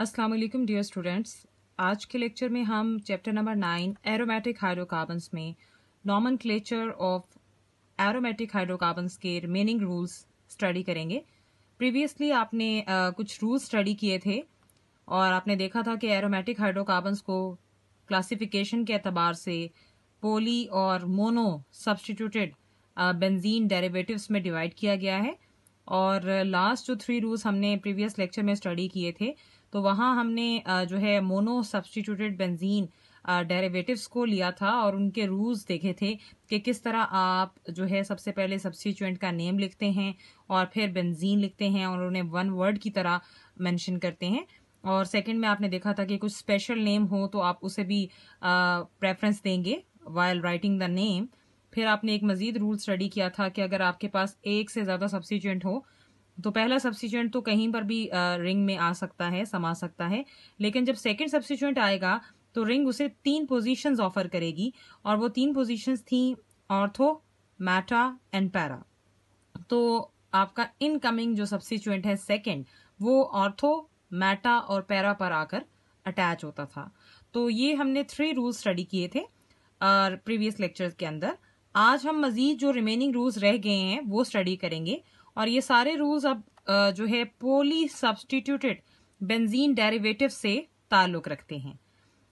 अस्सलाम वालेकुम dear students आज के लेक्चर में हम chapter number nine aromatic hydrocarbons में nomenclature of aromatic hydrocarbons के रिमेनिंग रूल्स स्टडी करेंगे प्रीवियसली आपने आ, कुछ रूल्स स्टडी किए थे और आपने देखा था कि एरोमेटिक हाइड्रोकार्बन्स को क्लासिफिकेशन के अतबार से पोली और मोनो सब्सटीट्यूटेड बेंजीन डेरेवेटिवस में डिवाइड किया गया है और लास्ट जो थ्री रूल्स हमने प्रीवियस लेक्चर में स्टडी किए थे तो वहाँ हमने जो है मोनो सब्सटीट्यूटेड बेंजीन डेरिवेटिव्स को लिया था और उनके रूल्स देखे थे कि किस तरह आप जो है सबसे पहले सब्सिट्यूएंट का नेम लिखते हैं और फिर बेंजीन लिखते हैं और उन्हें वन वर्ड की तरह मेंशन करते हैं और सेकंड में आपने देखा था कि कुछ स्पेशल नेम हो तो आप उसे भी प्रेफरेंस देंगे वायल राइटिंग द नेम फिर आपने एक मजीद रूल स्टडी किया था कि अगर आपके पास एक से ज़्यादा सब्सिट्यूएंट हो तो पहला सब्सिट्यूएंट तो कहीं पर भी रिंग में आ सकता है समा सकता है लेकिन जब सेकंड सब्सिट्यूएंट आएगा तो रिंग उसे तीन पोजीशंस ऑफर करेगी और वो तीन पोजीशंस थी ऑर्थो मैटा एंड पैरा तो आपका इनकमिंग जो सब्सिट्यूएंट है सेकंड वो ऑर्थो मैटा और पैरा पर आकर अटैच होता था तो ये हमने थ्री रूल्स स्टडी किए थे प्रीवियस लेक्चर्स के अंदर आज हम मजीद जो रिमेनिंग रूल्स रह गए हैं वो स्टडी करेंगे और ये सारे रूल्स अब जो है पोली सब्सटीट्यूटेड बेंजीन डेरिवेटिव से ताल्लुक रखते हैं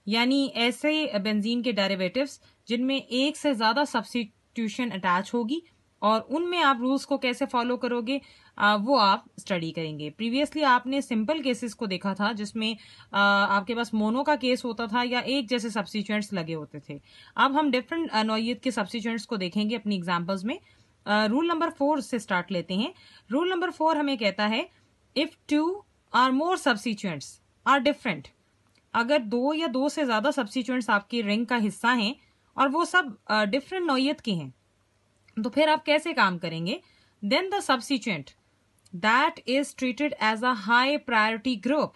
यानी ऐसे बेंजीन के डेरिवेटिव्स जिनमें एक से ज़्यादा सब्सटीट्यूशन अटैच होगी और उनमें आप रूल्स को कैसे फॉलो करोगे वो आप स्टडी करेंगे प्रीवियसली आपने सिंपल केसेस को देखा था जिसमें आपके पास मोनो का केस होता था या एक जैसे सब्सटीट्यूएंट्स लगे होते थे अब हम डिफरेंट नोयत के सब्सटीट्यूएंट्स को देखेंगे अपनी एग्जाम्पल्स में रूल नंबर फोर से स्टार्ट लेते हैं रूल नंबर फोर हमें कहता है if two or more substituents are different अगर दो या दो से ज़्यादा सब्सिट्यूएंट्स आपकी रिंग का हिस्सा हैं और वो सब डिफरेंट uh, नोयत के हैं तो फिर आप कैसे काम करेंगे then the substituent that is treated as a high priority group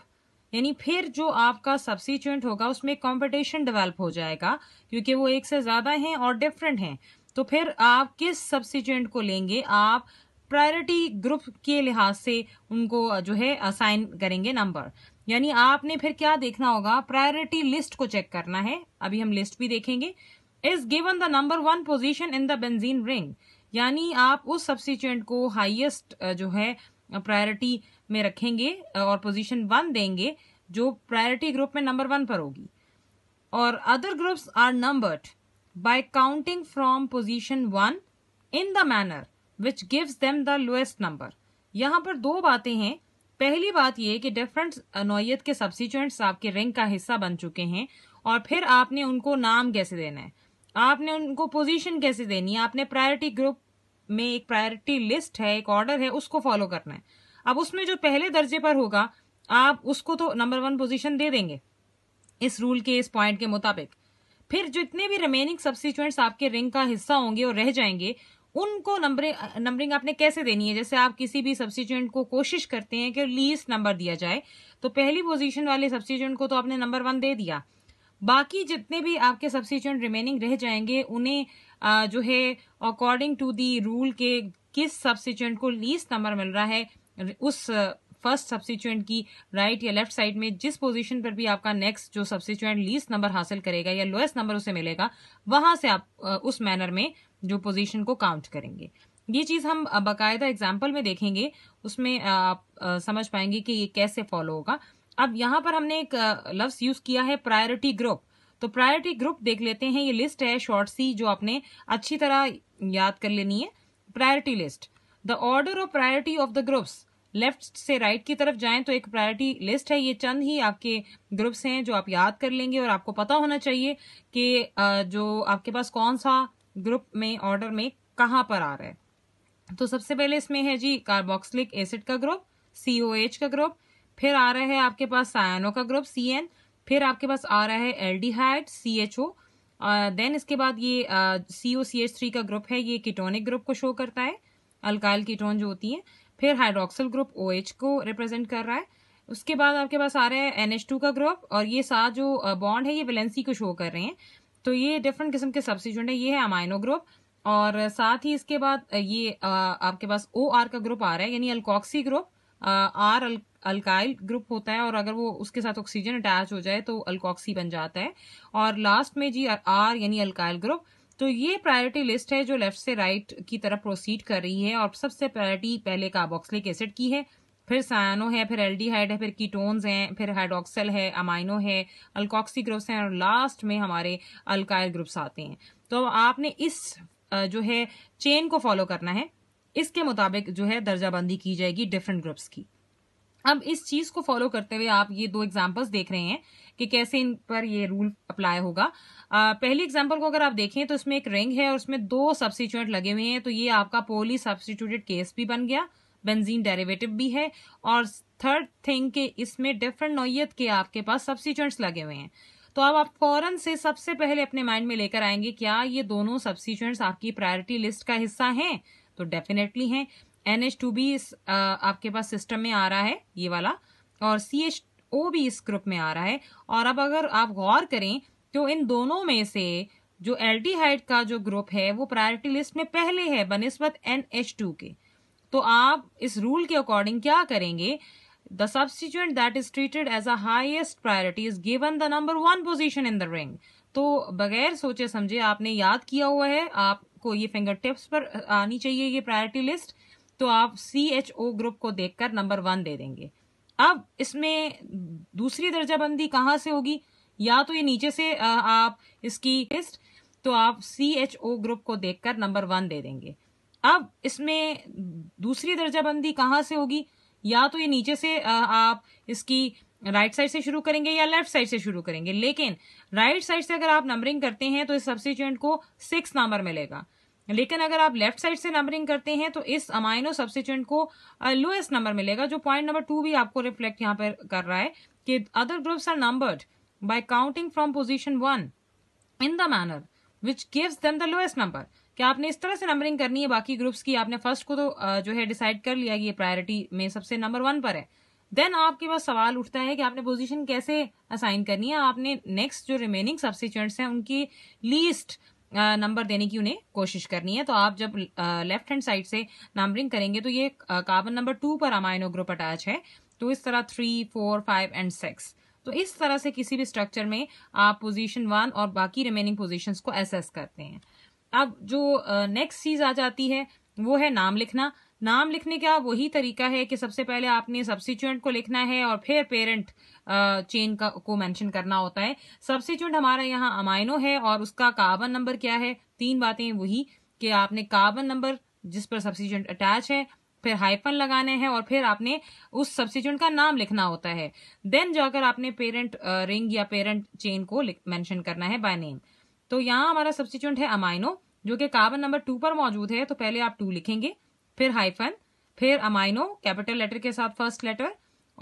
यानी फिर जो आपका सब्सिट्यूएंट होगा उसमें कंपटीशन डेवलप हो जाएगा क्योंकि वो एक से ज़्यादा हैं और डिफरेंट हैं तो फिर आप किस सब्सिट्यूएंट को लेंगे आप प्रायोरिटी ग्रुप के लिहाज से उनको जो है असाइन करेंगे नंबर यानी आपने फिर क्या देखना होगा प्रायोरिटी लिस्ट को चेक करना है अभी हम लिस्ट भी देखेंगे is given the number one position in the benzene ring यानी आप उस सब्सिट्यूएंट को हाईएस्ट जो है प्रायोरिटी में रखेंगे और पोजीशन वन देंगे जो प्रायोरिटी ग्रुप में नंबर वन पर होगी और other groups are numbered by counting from position one in the manner which gives them the lowest number यहाँ पर दो बातें हैं पहली बात ये कि डिफरेंट नोयत के सब्सिट्यूएंट्स आपके रिंग का हिस्सा बन चुके हैं और फिर आपने उनको नाम कैसे देना है आपने उनको पोजीशन कैसे देनी है आपने प्रायोरिटी ग्रुप में एक प्रायोरिटी लिस्ट है एक ऑर्डर है उसको फॉलो करना है अब उसमें जो पहले दर्जे पर होगा आप उसको तो नंबर वन पोजिशन दे देंगे इस रूल के इस पॉइंट के मुताबिक फिर जितने भी रिमेनिंग सब्सिट्यूएंट्स आपके रिंग का हिस्सा होंगे और रह जाएंगे उनको नंबरिंग नंबरिंग आपने कैसे देनी है जैसे आप किसी भी सब्सिट्यूएंट को कोशिश करते हैं कि लीस्ट नंबर दिया जाए तो पहली पोजीशन वाले सब्सिट्यूएंट को तो आपने नंबर वन दे दिया बाकी जितने भी आपके सब्सिट्यूएंट रिमेनिंग रह जाएंगे उन्हें जो है अकॉर्डिंग टू दी रूल के किस सब्सिट्यूएंट को लीस्ट नंबर मिल रहा है उस फर्स्ट सब्सिट्यूएंट की राइट या लेफ्ट साइड में जिस पोजीशन पर भी आपका नेक्स्ट जो सब्सिट्यूएंट लीस्ट नंबर हासिल करेगा या लोएस्ट नंबर उसे मिलेगा वहां से आप उस मैनर में जो पोजीशन को काउंट करेंगे ये चीज़ हम बाकायदा एग्जाम्पल में देखेंगे उसमें आप समझ पाएंगे कि ये कैसे फॉलो होगा अब यहाँ पर हमने एक लफ्स यूज़ किया है प्रायोरिटी ग्रुप तो प्रायोरिटी ग्रुप देख लेते हैं ये लिस्ट है शॉर्ट सी जो आपने अच्छी तरह याद कर लेनी है priority list the order of priority of the groups left से राइट की तरफ जाएं तो एक प्रायोरिटी लिस्ट है ये चंद ही आपके ग्रुप्स हैं जो आप याद कर लेंगे और आपको पता होना चाहिए कि जो आपके पास कौन सा ग्रुप में ऑर्डर में कहां पर आ रहा है तो सबसे पहले इसमें है जी कार्बोक्सिलिक एसिड का ग्रुप सी का ग्रुप फिर आ रहा है आपके पास सायनो का ग्रुप सी फिर आपके पास आ रहा है L C H O then इसके बाद ये C O C H three का ग्रुप है ये कीटोनिक ग्रुप को शो करता है अल्काइल कीटोन जो होती है फिर हाइड्रोक्सिल ग्रुप ओ OH को रिप्रेजेंट कर रहा है उसके बाद आपके पास आ रहा है NH2 का ग्रुप और ये साथ जो बॉन्ड है ये वेलेंसी को शो कर रहे हैं तो ये डिफरेंट किस्म के सब्सिट्यूट है ये है अमाइनो ग्रुप और साथ ही इसके बाद ये आपके पास ओ आर का ग्रुप आ रहा है यानी अल्कॉक्सी ग्रुप आर अल, अल्काइल ग्रुप होता है और अगर वो उसके साथ ऑक्सीजन अटैच हो जाए तो अल्कॉक्सी बन जाता है और लास्ट में जी आर यानी अल्काइल ग्रुप तो ये प्रायोरिटी लिस्ट है जो लेफ्ट से राइट की तरफ प्रोसीड कर रही है और सबसे प्रायोरिटी पहले कार्बोक्सलिक एसिड की है फिर सायनो है फिर एल्डिहाइड है फिर कीटोन्स हैं फिर हाइड्रोक्सल है अमाइनो है अल्कोक्सी ग्रुप्स हैं और लास्ट में हमारे अल्काइल ग्रुप्स आते हैं तो आपने इस जो है चेन को फॉलो करना है इसके मुताबिक जो है दर्जाबंदी की जाएगी डिफरेंट ग्रुप्स की अब इस चीज को फॉलो करते हुए आप ये दो एग्जाम्पल्स देख रहे हैं कि कैसे इन पर ये रूल अप्लाई होगा आ, पहली एग्जाम्पल को अगर आप देखें तो इसमें एक रिंग है और उसमें दो सब्सिट्यूएंट लगे हुए हैं तो ये आपका पोली सब्सिट्यूटेड केस भी बन गया बेंजीन डेरिवेटिव भी है और थर्ड थिंग के इसमें डिफरेंट नोयत के आपके पास सब्सिट्यूएंट्स लगे हुए हैं तो अब आप फौरन से सबसे पहले अपने माइंड में लेकर आएंगे क्या ये दोनों सब्सिट्यूएंट्स आपकी प्रायोरिटी लिस्ट का हिस्सा हैं तो डेफिनेटली हैं एन एच टू भी इस आपके पास सिस्टम में आ रहा है ये वाला और सी एच ओ भी इस ग्रुप में आ रहा है और अब अगर आप गौर करें तो इन दोनों में से जो हाइट का जो ग्रुप है वो प्रायोरिटी लिस्ट में पहले है बनस्बत एन एच टू के तो आप इस रूल के अकॉर्डिंग क्या करेंगे the substituent that is treated as a highest priority is given the number one position in the ring तो बगैर सोचे समझे आपने याद किया हुआ है आपको ये फिंगर टिप्स पर आनी चाहिए ये प्रायोरिटी लिस्ट तो आप सी एच ओ ग्रुप को देखकर नंबर वन दे देंगे अब इसमें दूसरी दर्जाबंदी कहाँ से होगी या तो ये नीचे से आप इसकी लिस्ट तो आप सी एच ओ ग्रुप को देखकर नंबर वन दे देंगे अब इसमें दूसरी दर्जाबंदी कहाँ से होगी या तो ये नीचे से आप इसकी राइट साइड से शुरू करेंगे या लेफ्ट साइड से शुरू करेंगे लेकिन राइट साइड से अगर आप नंबरिंग करते हैं तो इस सब्सिट्यूएंट को सिक्स नंबर मिलेगा लेकिन अगर आप लेफ्ट साइड से नंबरिंग करते हैं तो इस अमाइनो सब्सिट्यूंट को लोएस्ट नंबर मिलेगा जो पॉइंट नंबर टू भी आपको रिफ्लेक्ट यहाँ पर कर रहा है कि other groups are numbered by counting from position one in the manner which gives them the lowest number क्या आपने इस तरह से नंबरिंग करनी है बाकी ग्रुप्स की आपने फर्स्ट को तो जो है डिसाइड कर लिया कि ये प्रायोरिटी में सबसे नंबर वन पर है देन आपके पास सवाल उठता है कि आपने पोजीशन कैसे असाइन करनी है आपने नेक्स्ट जो रिमेनिंग सब्सिट्यूएंट्स हैं उनकी लीस्ट नंबर देने की उन्हें कोशिश करनी है तो आप जब लेफ्ट हैंड साइड से नंबरिंग करेंगे तो ये कार्बन नंबर टू पर अमाइनो ग्रुप अटैच है तो इस तरह three four five and six तो इस तरह से किसी भी स्ट्रक्चर में आप पोजीशन वन और बाकी रिमेनिंग पोजीशंस को एसेस करते हैं अब जो नेक्स्ट चीज आ जाती है वो है नाम लिखना नाम लिखने का वही तरीका है कि सबसे पहले आपने सब्सिट्यूएंट को लिखना है और फिर पेरेंट चेन का को मेंशन करना होता है सब्सिट्यूएंट हमारा यहाँ अमाइनो है और उसका कार्बन नंबर क्या है तीन बातें वही कि आपने कार्बन नंबर जिस पर सब्सिट्यूएंट अटैच है फिर हाइपन लगाने हैं और फिर आपने उस सब्सिट्यूंट का नाम लिखना होता है देन जाकर आपने पेरेंट रिंग या पेरेंट चेन को मैंशन करना है बाय नेम तो यहाँ हमारा सब्सिट्यूंट है अमाइनो जो कि कार्बन नंबर टू पर मौजूद है तो पहले आप टू लिखेंगे फिर हाइफन फिर अमाइनो कैपिटल लेटर के साथ फर्स्ट लेटर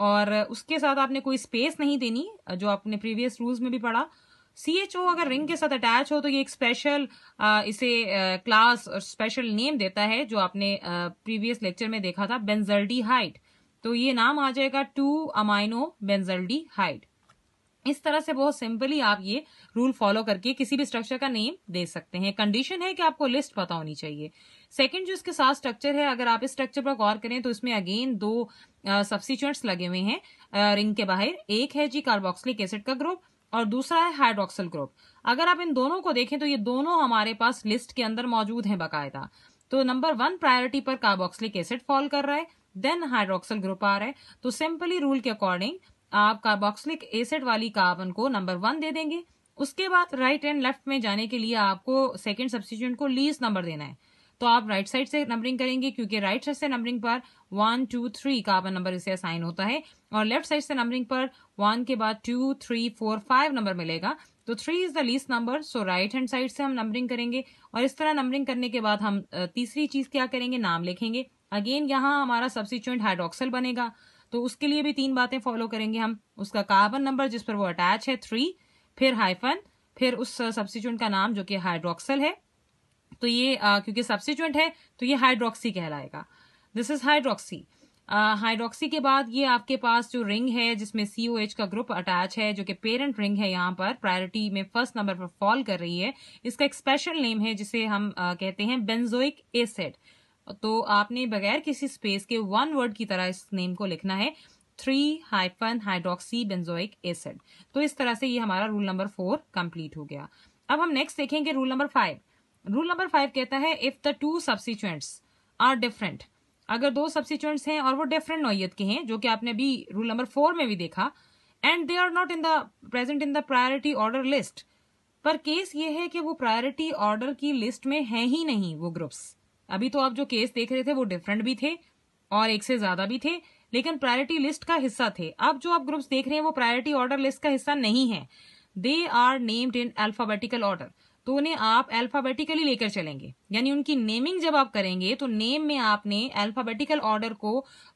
और उसके साथ आपने कोई स्पेस नहीं देनी जो आपने प्रीवियस रूल्स में भी पढ़ा सी एच ओ अगर रिंग के साथ अटैच हो तो ये एक स्पेशल इसे क्लास और स्पेशल नेम देता है जो आपने प्रीवियस लेक्चर में देखा था बेंजल्डी हाइट तो ये नाम आ जाएगा टू अमाइनो बेंजल्डी हाइट इस तरह से बहुत सिंपली आप ये रूल फॉलो करके किसी भी स्ट्रक्चर का नेम दे सकते हैं कंडीशन है कि आपको लिस्ट पता होनी चाहिए सेकंड जो इसके साथ स्ट्रक्चर है अगर आप इस स्ट्रक्चर पर गौर करें तो इसमें अगेन दो सब्सिट्यूएंट्स लगे हुए हैं रिंग के बाहर एक है जी कार्बोक्सिलिक एसिड का ग्रुप और दूसरा है हाइड्रोक्सल ग्रुप अगर आप इन दोनों को देखें तो ये दोनों हमारे पास लिस्ट के अंदर मौजूद है बाकायदा तो नंबर वन प्रायोरिटी पर कार्बोक्सिलिक एसिड फॉल कर रहा है देन हाइड्रोक्सल ग्रुप आ रहा है तो सिंपली रूल के अकॉर्डिंग आप कार्बोक्सिलिक एसिड वाली कार्बन को नंबर वन दे देंगे उसके बाद राइट एंड लेफ्ट में जाने के लिए आपको सेकेंड सब्सिट्यूंट को लीज नंबर देना है तो आप राइट साइड से नंबरिंग करेंगे क्योंकि राइट साइड से नंबरिंग पर one two three carbon number इसे असाइन होता है और लेफ्ट साइड से नंबरिंग पर वन के बाद two three four five number मिलेगा तो three is the least number so right hand side से हम नंबरिंग करेंगे और इस तरह नंबरिंग करने के बाद हम तीसरी चीज क्या करेंगे नाम लिखेंगे अगेन यहाँ हमारा सब्सिट्यूंट हाइड्रोक्सल बनेगा तो उसके लिए भी तीन बातें फॉलो करेंगे हम उसका कार्बन नंबर जिस पर वो अटैच है थ्री फिर हाइफन फिर उस सब्सिट्यूंट uh, का नाम जो कि हाइड्रोक्सल है तो ये आ, uh, क्योंकि सब्सिट्यूंट है तो ये हाइड्रोक्सी कहलाएगा दिस इज हाइड्रोक्सी हाइड्रोक्सी के बाद ये आपके पास जो रिंग है जिसमें सी ओ एच का ग्रुप अटैच है जो कि पेरेंट रिंग है यहाँ पर प्रायोरिटी में फर्स्ट नंबर पर फॉल कर रही है इसका एक स्पेशल नेम है जिसे हम आ, uh, कहते हैं बेंजोइक एसिड तो आपने बगैर किसी स्पेस के वन वर्ड की तरह इस नेम को लिखना है three hyphen hydroxy benzoic acid तो इस तरह से ये हमारा रूल नंबर फोर कंप्लीट हो गया अब हम नेक्स्ट देखेंगे rule number five rule number five कहता है if the two substituents are different अगर दो सब्सिट्यूएंट्स हैं और वो डिफरेंट नोयत के हैं जो कि आपने अभी रूल नंबर फोर में भी देखा and they are not in the present in the priority order list पर केस ये है कि वो प्रायोरिटी ऑर्डर की लिस्ट में है ही नहीं वो ग्रुप्स अभी तो आप जो केस देख रहे थे वो डिफरेंट भी थे और एक से ज्यादा भी थे लेकिन प्रायोरिटी लिस्ट का हिस्सा थे अब जो आप ग्रुप्स देख रहे हैं वो प्रायोरिटी ऑर्डर लिस्ट का हिस्सा नहीं है they are named in alphabetical order तो उन्हें आप अल्फाबेटिकली लेकर चलेंगे यानी उनकी नेमिंग जब आप करेंगे तो नेम में आपने अल्फाबेटिकल ऑर्डर को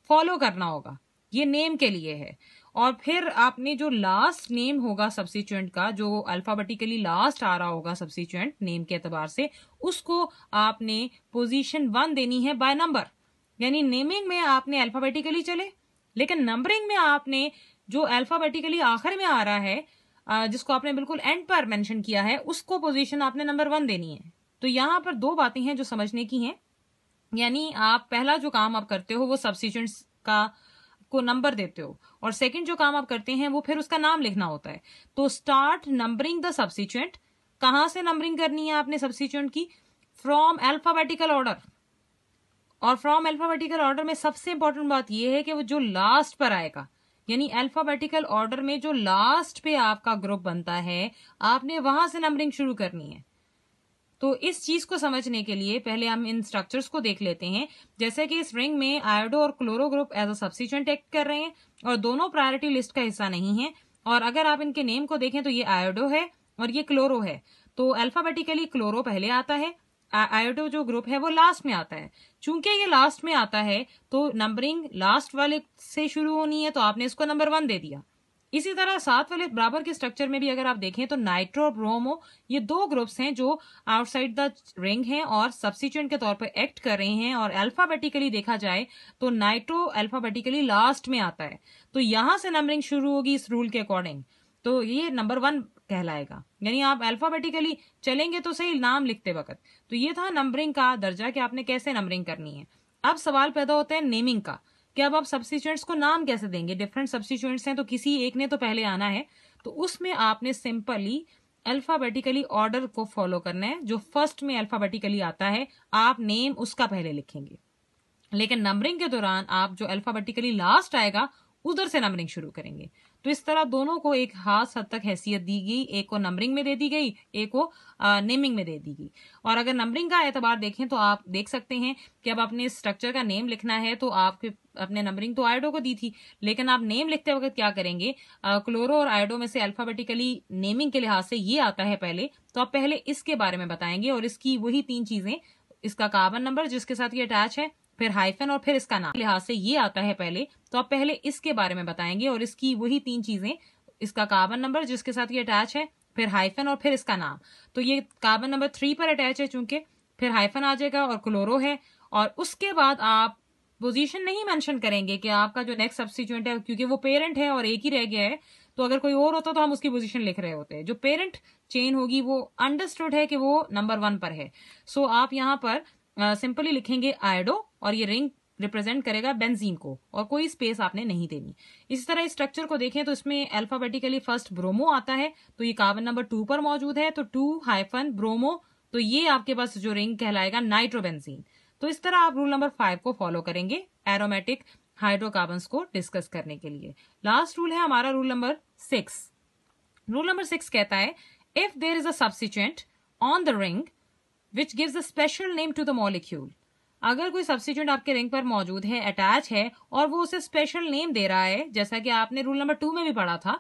फॉलो करना होगा ये नेम के लिए है और फिर आपने जो लास्ट नेम होगा सब्सिचुएंट का जो अल्फाबेटिकली लास्ट आ रहा होगा सब्सिचुएंट नेम के अतबार से उसको आपने पोजीशन वन देनी है बाय नंबर यानी नेमिंग में आपने अल्फाबेटिकली चले लेकिन नंबरिंग में आपने जो अल्फाबेटिकली आखिर में आ रहा है जिसको आपने बिल्कुल एंड पर मैंशन किया है उसको पोजिशन आपने नंबर वन देनी है तो यहां पर दो बातें हैं जो समझने की हैं यानी आप पहला जो काम आप करते हो वो सब्सिचुएंट्स का को नंबर देते हो और सेकंड जो काम आप करते हैं वो फिर उसका नाम लिखना होता है तो स्टार्ट नंबरिंग द सब्सिचुएंट कहां से नंबरिंग करनी है आपने सब्सिचुएंट की फ्रॉम अल्फाबेटिकल ऑर्डर और फ्रॉम अल्फाबेटिकल ऑर्डर में सबसे इंपॉर्टेंट बात यह है कि वो जो लास्ट पर आएगा यानी अल्फाबेटिकल ऑर्डर में जो लास्ट पे आपका ग्रुप बनता है आपने वहां से नंबरिंग शुरू करनी है तो इस चीज को समझने के लिए पहले हम इन स्ट्रक्चर्स को देख लेते हैं जैसे कि इस रिंग में आयोडो और chloro group as a substituent act कर रहे हैं और दोनों प्रायोरिटी लिस्ट का हिस्सा नहीं है और अगर आप इनके नेम को देखें तो ये आयोडो है और ये क्लोरो है तो अल्फाबेटिकली क्लोरो पहले आता है आयोडो जो ग्रुप है वो लास्ट में आता है चूंकि ये लास्ट में आता है तो नंबरिंग लास्ट वाले से शुरू होनी है तो आपने इसको नंबर वन दे दिया इसी तरह सात वाले बराबर के स्ट्रक्चर में भी अगर आप देखें तो नाइट्रो और ब्रोमो ये दो ग्रुप्स हैं जो आउटसाइड द रिंग हैं और सब्सिट्यूएंट के तौर पर एक्ट कर रहे हैं और अल्फाबेटिकली देखा जाए तो नाइट्रो अल्फाबेटिकली लास्ट में आता है तो यहां से नंबरिंग शुरू होगी इस रूल के अकॉर्डिंग तो ये नंबर वन कहलाएगा यानी आप अल्फाबेटिकली चलेंगे तो सही नाम लिखते वक्त तो ये था नंबरिंग का दर्जा कि आपने कैसे नंबरिंग करनी है अब सवाल पैदा होता है नेमिंग का कि अब आप सब्सिट्यूएंट्स को नाम कैसे देंगे डिफरेंट सब्सिट्यूएंट्स हैं तो किसी एक ने तो पहले आना है तो उसमें आपने सिंपली अल्फाबेटिकली ऑर्डर को फॉलो करना है जो फर्स्ट में अल्फाबेटिकली आता है आप नेम उसका पहले लिखेंगे लेकिन नंबरिंग के दौरान आप जो अल्फाबेटिकली लास्ट आएगा उधर से नंबरिंग शुरू करेंगे तो इस तरह दोनों को एक खास हद तक हैसियत दी गई एक को नंबरिंग में दे दी गई एक को नेमिंग में दे दी गई और अगर नंबरिंग का एतबार देखें तो आप देख सकते हैं कि अब आपने स्ट्रक्चर का नेम लिखना है तो आपके अपने नंबरिंग तो आयोडो को दी थी लेकिन आप नेम लिखते वक्त क्या करेंगे आ, क्लोरो और आयोडो में से अल्फाबेटिकली नेमिंग के लिहाज से ये आता है पहले तो आप पहले इसके बारे में बताएंगे और इसकी वही तीन चीजें इसका कार्बन नंबर जिसके साथ ये अटैच है फिर हाइफन और फिर इसका नाम लिहाज से ये आता है पहले तो आप पहले इसके बारे में बताएंगे और इसकी वही तीन चीजें इसका कार्बन नंबर जिसके साथ ये अटैच है फिर हाइफन और फिर इसका नाम तो ये कार्बन नंबर थ्री पर अटैच है चूंकि फिर हाइफन आ जाएगा और क्लोरो है और उसके बाद आप पोजीशन नहीं मेंशन करेंगे कि आपका जो नेक्स्ट सब्सिट्यूएंट है क्योंकि वो पेरेंट है और एक ही रह गया है तो अगर कोई और होता तो हम उसकी पोजीशन लिख रहे होते हैं जो पेरेंट चेन होगी वो अंडरस्टूड है कि वो नंबर वन पर है सो so, आप यहाँ पर सिंपली uh, लिखेंगे आयडो और ये रिंग रिप्रेजेंट करेगा बेंजीन को और कोई स्पेस आपने नहीं देनी इसी तरह इस स्ट्रक्चर को देखें तो इसमें अल्फाबेटिकली फर्स्ट ब्रोमो आता है तो ये कार्बन नंबर टू पर मौजूद है तो टू हाइफन ब्रोमो तो ये आपके पास जो रिंग कहलाएगा नाइट्रोबेंजीन तो इस तरह आप रूल नंबर फाइव को फॉलो करेंगे एरोमेटिक हाइड्रोकार्बन को डिस्कस करने के लिए लास्ट रूल है हमारा rule number six rule number six कहता है if there is a on the ring which give a special name to the molecule अगर कोई सब्सिट्यूट आपके रिंग पर मौजूद है अटैच है और वो उसे स्पेशल नेम दे रहा है जैसा कि आपने रूल नंबर टू में भी पढ़ा था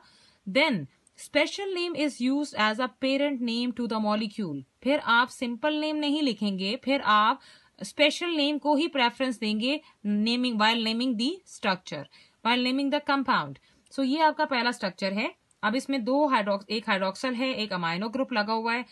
then special name is use as a parent name to the molecule फिर आप सिंपल नेम नहीं लिखेंगे फिर आप स्पेशल नेम को ही प्रेफरेंस देंगे naming while naming the structure while naming the compound so ये आपका पहला स्ट्रक्चर है अब इसमें दो हाइड्रोक्स एक हाइड्रोक्सल है एक अमाइनो ग्रुप लगा हुआ है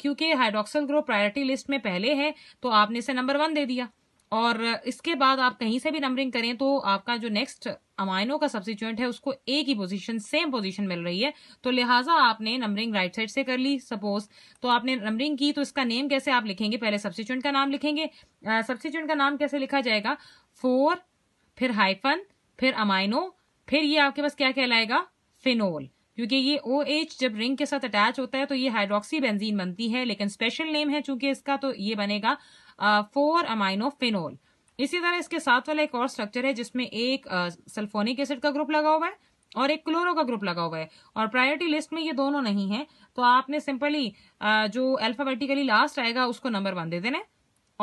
क्योंकि हाइड्रोक्सल ग्रुप प्रायोरिटी लिस्ट में पहले है तो आपने इसे नंबर वन दे दिया और इसके बाद आप कहीं से भी नंबरिंग करें तो आपका जो नेक्स्ट अमाइनो का सब्सिट्यूएंट है उसको एक ही पोजीशन सेम पोजीशन मिल रही है तो लिहाजा आपने नंबरिंग राइट साइड से कर ली सपोज तो आपने नंबरिंग की तो इसका नेम कैसे आप लिखेंगे पहले सब्सिट्यूएंट का नाम लिखेंगे सब्सिट्यूएंट का नाम कैसे लिखा जाएगा फोर फिर हाइफन फिर अमाइनो फिर ये आपके पास क्या कहलाएगा फिनोल क्योंकि ये ओ OH जब रिंग के साथ अटैच होता है तो ये हाइड्रोक्सी बेंजीन बनती है लेकिन स्पेशल नेम है चूंकि इसका तो ये बनेगा फोर अमाइनोफिनोल इसी तरह इसके साथ वाला एक और स्ट्रक्चर है जिसमें एक सल्फोनिक एसिड का ग्रुप लगा हुआ है और एक क्लोरो का ग्रुप लगा हुआ है और प्रायोरिटी लिस्ट में ये दोनों नहीं है तो आपने सिंपली जो अल्फाबेटिकली लास्ट आएगा उसको नंबर वन दे देना है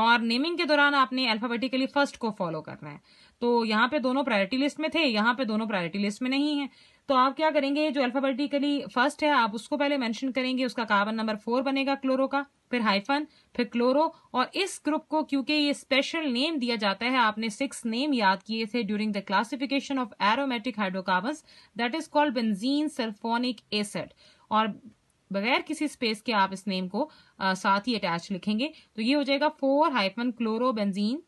और नेमिंग के दौरान आपने अल्फाबेटिकली फर्स्ट को फॉलो करना है तो यहाँ पे दोनों प्रायोरिटी लिस्ट में थे यहाँ पे दोनों प्रायोरिटी लिस्ट में नहीं है तो आप क्या करेंगे जो अल्फाबेटिकली फर्स्ट है आप उसको पहले मेंशन करेंगे उसका कार्बन नंबर फोर बनेगा क्लोरो का फिर हाइफन फिर क्लोरो और इस ग्रुप को क्योंकि ये स्पेशल नेम दिया जाता है आपने सिक्स नेम याद किए थे during the classification of aromatic hydrocarbon that is called benzene sulfonic acid और बगैर किसी स्पेस के आप इस नेम को आ, साथ ही अटैच लिखेंगे तो ये हो जाएगा four hyphen chloro benzene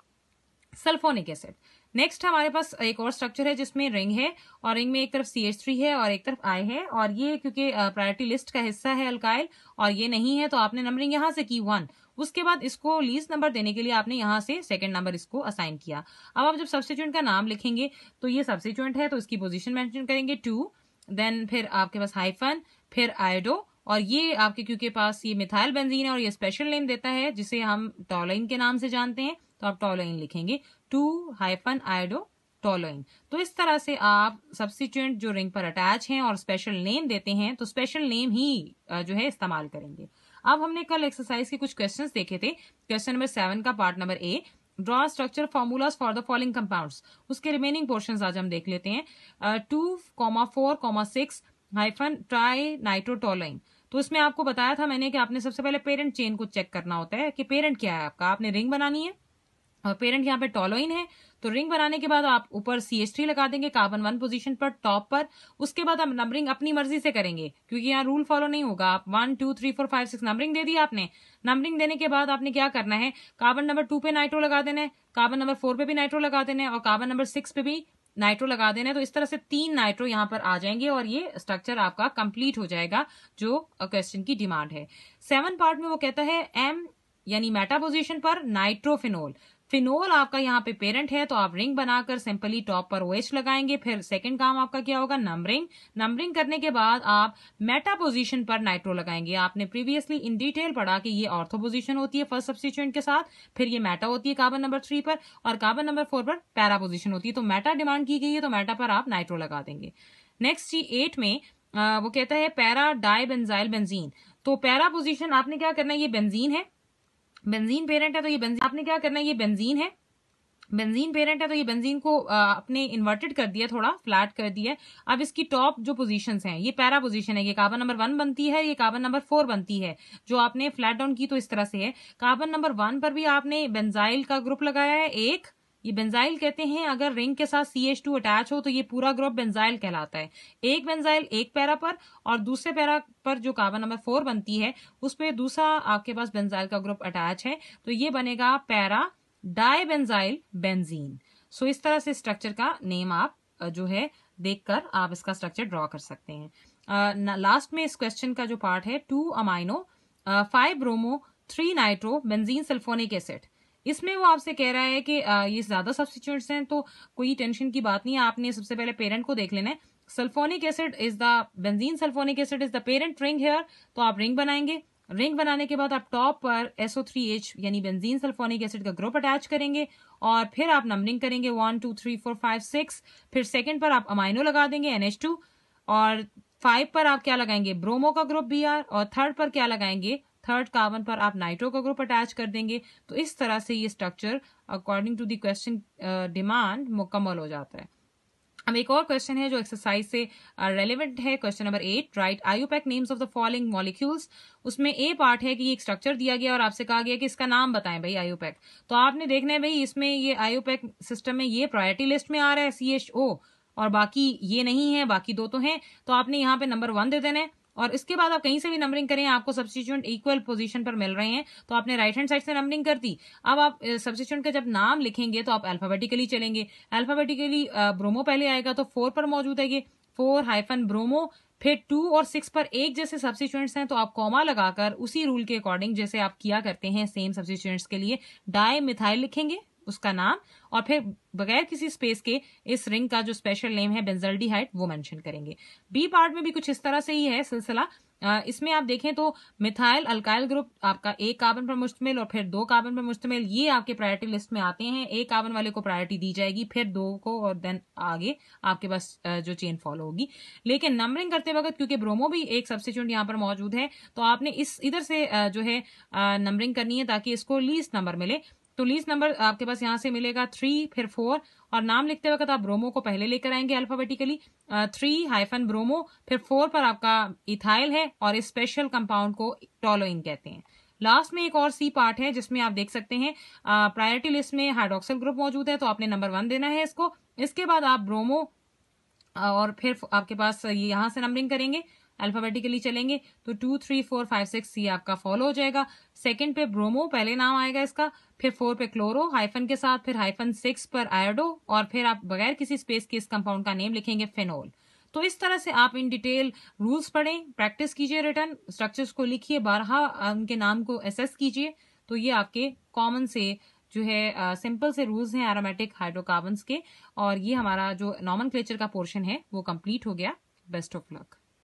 sulfonic acid next हमारे पास एक और स्ट्रक्चर है जिसमें रिंग है और रिंग में एक तरफ सी एच थ्री है और एक तरफ आई है और ये क्योंकि प्रायोरिटी लिस्ट का हिस्सा है अल्काइल और ये नहीं है तो आपने नंबरिंग यहाँ से की वन उसके बाद इसको लीज नंबर देने के लिए आपने यहाँ से सेकंड नंबर इसको असाइन किया अब आप जब सब्सिट्यूंट का नाम लिखेंगे तो ये सब्सिट्यूंट है तो इसकी पोजिशन मैंशन करेंगे टू देन फिर आपके पास हाइफन फिर आयोडो और ये आपके क्योंकि पास ये मिथाइल बेंजीन है और ये स्पेशल नेम देता है जिसे हम टॉलाइन के नाम से जानते हैं तो आप टॉलाइन लिखेंगे टू हाइफन आयोडो टोलोइन तो इस तरह से आप सब्सिट्यूंट जो रिंग पर अटैच हैं और स्पेशल नेम देते हैं तो स्पेशल नेम ही जो है इस्तेमाल करेंगे अब हमने कल एक्सरसाइज के कुछ क्वेश्चन देखे थे क्वेश्चन नंबर सेवन का part number A draw structure formulas for the following compounds उसके रिमेनिंग पोर्शन आज हम देख लेते हैं two comma four comma six hyphen tri nitrotoluene तो इसमें आपको बताया था मैंने कि आपने सबसे पहले पेरेंट चेन को चेक करना होता है कि पेरेंट क्या है आपका आपने रिंग बनानी है और पेरेंट यहाँ पे टोलोइन है तो रिंग बनाने के बाद आप ऊपर सी थ्री लगा देंगे कार्बन वन पोजीशन पर टॉप पर उसके बाद आप नंबरिंग अपनी मर्जी से करेंगे क्योंकि यहाँ रूल फॉलो नहीं होगा आप one two three four five six numbering दे दी आपने नंबरिंग देने के बाद आपने क्या करना है कार्बन नंबर टू पे नाइट्रो लगा देना है कार्बन नंबर फोर पे भी नाइट्रो लगा देना है और कार्बन नंबर सिक्स पे भी नाइट्रो लगा देना है तो इस तरह से तीन नाइट्रो यहाँ पर आ जाएंगे और ये स्ट्रक्चर आपका कंप्लीट हो जाएगा जो क्वेश्चन की डिमांड है सेवन पार्ट में वो कहता है एम यानी मेटा पोजिशन पर नाइट्रोफिनोल फिनोल आपका यहाँ पे पेरेंट है तो आप रिंग बनाकर सिंपली टॉप पर ओएच लगाएंगे फिर सेकंड काम आपका क्या होगा नंबरिंग नंबरिंग करने के बाद आप मेटा पोजीशन पर नाइट्रो लगाएंगे आपने प्रीवियसली इन डिटेल पढ़ा कि ये ऑर्थो पोजीशन होती है फर्स्ट सब्सिट्यूएंट के साथ फिर ये मेटा होती है कार्बन नंबर थ्री पर और कार्बन नंबर फोर पर पैरा पोजिशन होती है तो मेटा डिमांड की गई है तो मेटा पर आप नाइट्रो लगा देंगे नेक्स्ट जी एट में आ, वो कहता है पैरा डाई बेंजाइल बेंजीन तो पैरा पोजीशन आपने क्या करना है ये बेंजीन है बेंजीन पेरेंट है तो ये बेंजीन आपने क्या करना है ये बेंजीन है बेंजीन पेरेंट है तो ये बेंजीन को अपने इन्वर्टेड कर दिया थोड़ा फ्लैट कर दिया अब इसकी टॉप जो पोजीशंस हैं ये पैरा पोजीशन है ये कार्बन नंबर वन बनती है ये कार्बन नंबर फोर बनती है जो आपने फ्लैट डाउन की तो इस तरह से है कार्बन नंबर वन पर भी आपने बेंजाइल का ग्रुप लगाया है एक ये बेंजाइल कहते हैं अगर रिंग के साथ सी एच टू अटैच हो तो ये पूरा ग्रुप बेंजाइल कहलाता है एक बेंजाइल एक पैरा पर और दूसरे पैरा पर जो कार्बन नंबर फोर बनती है उस पर दूसरा आपके पास बेंजाइल का ग्रुप अटैच है तो ये बनेगा para di benzyl benzene so इस तरह से स्ट्रक्चर का नेम आप जो है देखकर आप इसका स्ट्रक्चर ड्रॉ कर सकते हैं लास्ट में इस क्वेश्चन का जो पार्ट है two amino five bromo three nitro benzene sulphonic acid इसमें वो आपसे कह रहा है कि ये ज़्यादा सब्सिट्यूट्स हैं तो कोई टेंशन की बात नहीं है आपने सबसे पहले पेरेंट को देख लेना है sulfonic acid is the benzene sulphonic acid is the parent ring here तो आप रिंग बनाएंगे रिंग बनाने के बाद आप टॉप पर एच यानी बेंजीन सल्फोनिक एसिड का ग्रुप अटैच करेंगे और फिर आप नंबरिंग करेंगे one two three four five six फिर सेकेंड पर आप अमाइनो लगा देंगे एनएच और फाइव पर आप क्या लगाएंगे ब्रोमो का ग्रुप बी और थर्ड पर क्या लगाएंगे थर्ड कार्बन पर आप नाइट्रो का ग्रुप अटैच कर देंगे तो इस तरह से ये structure according to the question demand मुकम्मल हो जाता है अब एक और क्वेश्चन है जो एक्सरसाइज से रेलिवेंट uh, है question number eight right IUPAC names of the following molecules उसमें ए पार्ट है कि ये एक स्ट्रक्चर दिया गया और आपसे कहा गया कि इसका नाम बताएं भाई आयुपैक तो आपने देखना है भाई इसमें ये आयुपैक सिस्टम में ये प्रायोरिटी लिस्ट में आ रहा है सी एच ओ और बाकी ये नहीं है बाकी दो तो हैं तो आपने यहाँ पे नंबर वन दे देना है और इसके बाद आप कहीं से भी नंबरिंग करें आपको सब्सिट्यूट इक्वल पोजीशन पर मिल रहे हैं तो आपने राइट हैंड साइड से नंबरिंग कर दी अब आप सब्सिट्यूंट का जब नाम लिखेंगे तो आप अल्फाबेटिकली चलेंगे अल्फाबेटिकली ब्रोमो पहले आएगा तो फोर पर मौजूद है ये फोर हाइफन ब्रोमो फिर टू और सिक्स पर एक जैसे सब्सिट्यूएंट्स हैं तो आप कॉमा लगाकर उसी रूल के अकॉर्डिंग जैसे आप किया करते हैं सेम सब्सिट्यूएंट्स के लिए डाई मिथाइल लिखेंगे उसका नाम और फिर बगैर किसी स्पेस के इस रिंग का जो स्पेशल नेम है हाइट वो मैंशन करेंगे बी पार्ट में भी कुछ इस तरह से ही है सिलसिला इसमें आप देखें तो मिथाइल अल्काइल ग्रुप आपका एक कार्बन पर मुश्तमिल और फिर दो कार्बन पर मुश्तमिल ये आपके प्रायोरिटी लिस्ट में आते हैं एक कार्बन वाले को प्रायोरिटी दी जाएगी फिर दो को और देन आगे आपके पास जो चेन फॉलो होगी लेकिन नंबरिंग करते वक्त क्योंकि ब्रोमो भी एक सब्सिट्यूट यहाँ पर मौजूद है तो आपने इस इधर से जो है नंबरिंग करनी है ताकि इसको लीस्ट नंबर मिले तो लीज नंबर आपके पास यहाँ से मिलेगा थ्री फिर फोर और नाम लिखते वक्त आप ब्रोमो को पहले लेकर आएंगे अल्फाबेटिकली थ्री हाइफन ब्रोमो फिर फोर पर आपका इथाइल है और इस स्पेशल कंपाउंड को टोलोइन कहते हैं लास्ट में एक और सी पार्ट है जिसमें आप देख सकते हैं प्रायोरिटी लिस्ट में हाइड्रोक्सल ग्रुप मौजूद है तो आपने नंबर वन देना है इसको इसके बाद आप ब्रोमो और फिर आपके पास यहां से नंबरिंग करेंगे अल्फाबेटिकली चलेंगे तो two three four five six C आपका फॉलो हो जाएगा सेकंड पे ब्रोमो पहले नाम आएगा इसका फिर फोर पे क्लोरो हाइफन के साथ फिर हाइफन सिक्स पर आयोडो और फिर आप बगैर किसी स्पेस के इस कंपाउंड का नेम लिखेंगे फेनोल तो इस तरह से आप इन डिटेल रूल्स पढ़ें प्रैक्टिस कीजिए रिटर्न स्ट्रक्चर्स को लिखिए बारह उनके नाम को एसेस कीजिए तो ये आपके कॉमन से जो है सिंपल से रूल्स हैं एरोमेटिक हाइड्रोकार्बन्स के और ये हमारा जो नॉमन का पोर्शन है वो कंप्लीट हो गया बेस्ट ऑफ लक